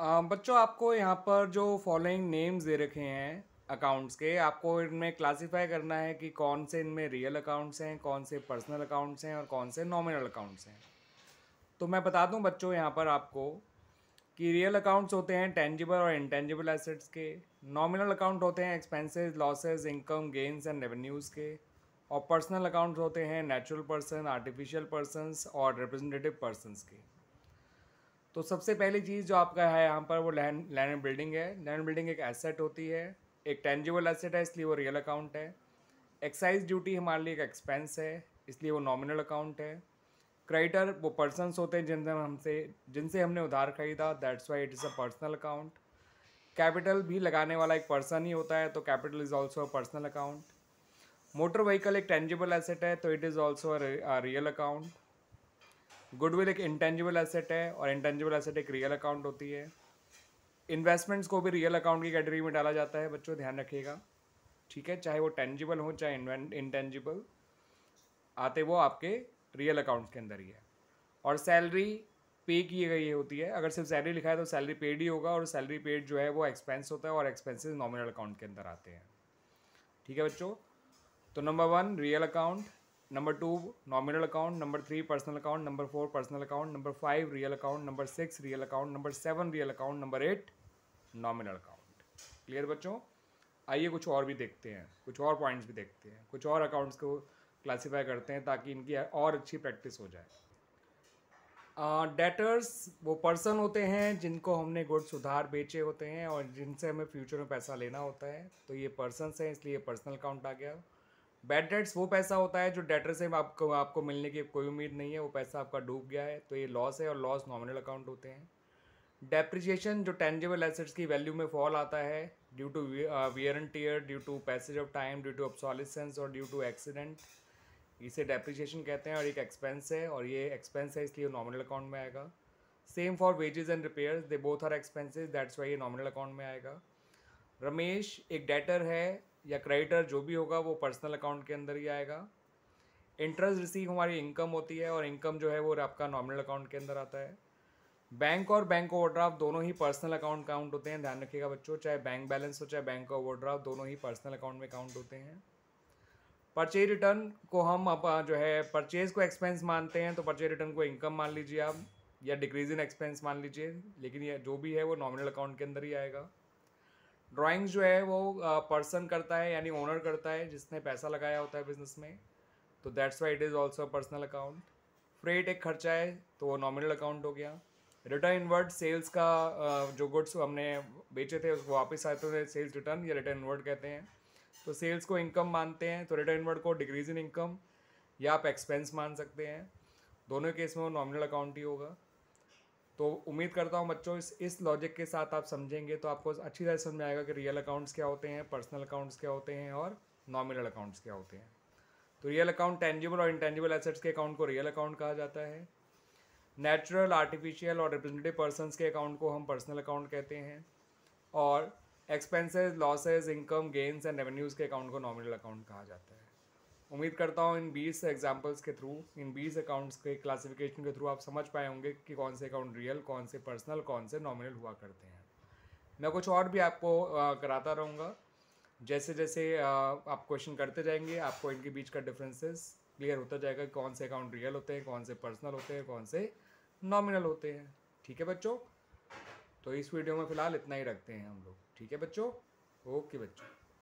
बच्चों आपको यहाँ पर जो फॉलोइंग नेम्स दे रखे हैं अकाउंट्स के आपको इनमें क्लासिफाई करना है कि कौन से इनमें रियल अकाउंट्स हैं कौन से पर्सनल अकाउंट्स हैं और कौन से नॉमिनल अकाउंट्स हैं तो मैं बता दूं बच्चों यहाँ पर आपको कि रियल अकाउंट्स होते हैं टेंजिबल और इंटेंजिबल एसेट्स के नॉमिनल अकाउंट होते हैं expenses losses income gains and revenues के और पर्सनल अकाउंट्स होते हैं नेचुरल पर्सन आर्टिफिशियल पर्सनस और रिप्रेजेंटेटिव पर्सनस के तो सबसे पहली चीज़ जो आपका है यहाँ पर वो लैंड लैंड एंड बिल्डिंग है लैंड एंड बिल्डिंग एक एसेट होती है एक टेंजिबल एसेट है इसलिए वो रियल अकाउंट है एक्साइज ड्यूटी हमारे लिए एक एक्सपेंस है इसलिए वो नॉमिनल अकाउंट है क्रेडिटर वो पर्सनस होते हैं जिनसे हमसे जिनसे हमने उधार खरीदा that's why it is a personal account capital भी लगाने वाला एक पर्सन ही होता है तो capital is also a personal account motor vehicle एक टेंजिबल एसेट है तो it is also real account goodwill एक इंटेंजिबल एसेट है और इंटेंजिबल एसेट एक रियल अकाउंट होती है इन्वेस्टमेंट्स को भी रियल अकाउंट की कैटेगरी में डाला जाता है बच्चों ध्यान रखिएगा ठीक है चाहे वो टेंजिबल हो चाहे इंटेंजिबल आते वो आपके रियल अकाउंट्स के अंदर ही है और सैलरी पे की गई होती है अगर सिर्फ सैलरी लिखा है तो सैलरी पेड ही होगा और सैलरी पेड जो है वो एक्सपेंस होता है और एक्सपेंसेस नॉमिनल अकाउंट के अंदर आते हैं ठीक है बच्चों तो number one real account number two nominal account number three personal account number four personal account number five real account number six real account number seven real account number eight nominal account clear बच्चों आइए कुछ और भी देखते हैं कुछ और points भी देखते हैं कुछ और अकाउंट्स को क्लासीफाई करते हैं ताकि इनकी और अच्छी प्रैक्टिस हो जाए डेटर्स वो पर्सन होते हैं जिनको हमने गुड्स उधार बेचे होते हैं और जिनसे हमें फ्यूचर में पैसा लेना होता है तो ये पर्सनस हैं इसलिए पर्सनल अकाउंट आ गया बैड डेट्स वो पैसा होता है जो डेटर से आपको आपको मिलने की कोई उम्मीद नहीं है वो पैसा आपका डूब गया है तो ये लॉस है और लॉस नॉमिनल अकाउंट होते हैं डेप्रिशिएशन जो टेंजेबल एसेट्स की वैल्यू में फॉल आता है due to wear and tear due to passage of time due to obsolescence और ड्यू टू एक्सीडेंट इसे डेप्रिसिएशन कहते हैं और एक एक्सपेंस है और ये एक्सपेंस है इसलिए नॉमिनल अकाउंट में आएगा same for wages and repairs they both are expenses that's why ये नॉमिनल अकाउंट में आएगा रमेश एक डेटर है या क्रेडिटर जो भी होगा वो पर्सनल अकाउंट के अंदर ही आएगा इंटरेस्ट रिसीव हमारी इनकम होती है और इनकम जो है वो आपका नॉमिनल अकाउंट के अंदर आता है बैंक और बैंक ओवरड्राफ्ट दोनों ही पर्सनल अकाउंट काउंट होते हैं ध्यान रखिएगा बच्चों चाहे बैंक बैलेंस हो चाहे बैंक का ओवरड्राफ्ट दोनों ही पर्सनल अकाउंट में काउंट होते हैं परचेज रिटर्न को हम अब जो है परचेज को एक्सपेंस मानते हैं तो परचेज रिटर्न को इनकम मान लीजिए आप या डिक्रीज इन एक्सपेंस मान लीजिए लेकिन ये जो भी है वो नॉमिनल अकाउंट के अंदर ही आएगा ड्राइंग जो है वो पर्सन करता है यानी ओनर करता है जिसने पैसा लगाया होता है बिजनेस में तो that's why it is also personal account freight एक खर्चा है तो वो नॉमिनल अकाउंट हो गया रिटर्न इनवर्ड सेल्स का जो गुड्स हमने बेचे थे उसको वापस आते थे सेल्स रिटर्न या रिटर्न इनवर्ड कहते हैं तो सेल्स को इनकम मानते हैं तो रिटर्न इनवर्ड को डिक्रीज इन इनकम या आप एक्सपेंस मान सकते हैं दोनों केस में वो नॉमिनल अकाउंट ही होगा तो उम्मीद करता हूँ बच्चों इस इस लॉजिक के साथ आप समझेंगे तो आपको अच्छी तरह समझ में आएगा कि रियल अकाउंट्स क्या होते हैं पर्सनल अकाउंट्स क्या होते हैं और नॉमिनल अकाउंट्स क्या होते हैं तो रियल अकाउंट टेंजिबल और इंटेंजिबल एसेट्स के अकाउंट को रियल अकाउंट कहा जाता है नेचुरल आर्टिफिशियल और रिप्रेजेंटेटिव पर्सनस के अकाउंट को हम पर्सनल अकाउंट कहते हैं और expenses losses income gains and revenues के अकाउंट को नॉमिनल अकाउंट कहा जाता है उम्मीद करता हूँ इन बीस एग्जाम्पल्स के थ्रू इन बीस अकाउंट्स के क्लासिफिकेशन के थ्रू आप समझ पाए होंगे कि कौन से अकाउंट रियल कौन से पर्सनल कौन से नॉमिनल हुआ करते हैं मैं कुछ और भी आपको आ, कराता रहूँगा जैसे जैसे आ, आप क्वेश्चन करते जाएंगे आपको इनके बीच का डिफरेंसेस क्लियर होता जाएगा कि कौन से अकाउंट रियल होते हैं कौन से पर्सनल होते हैं कौन से नॉमिनल होते हैं ठीक है बच्चों तो इस वीडियो में फ़िलहाल इतना ही रखते हैं हम लोग ठीक है बच्चों ओके बच्चों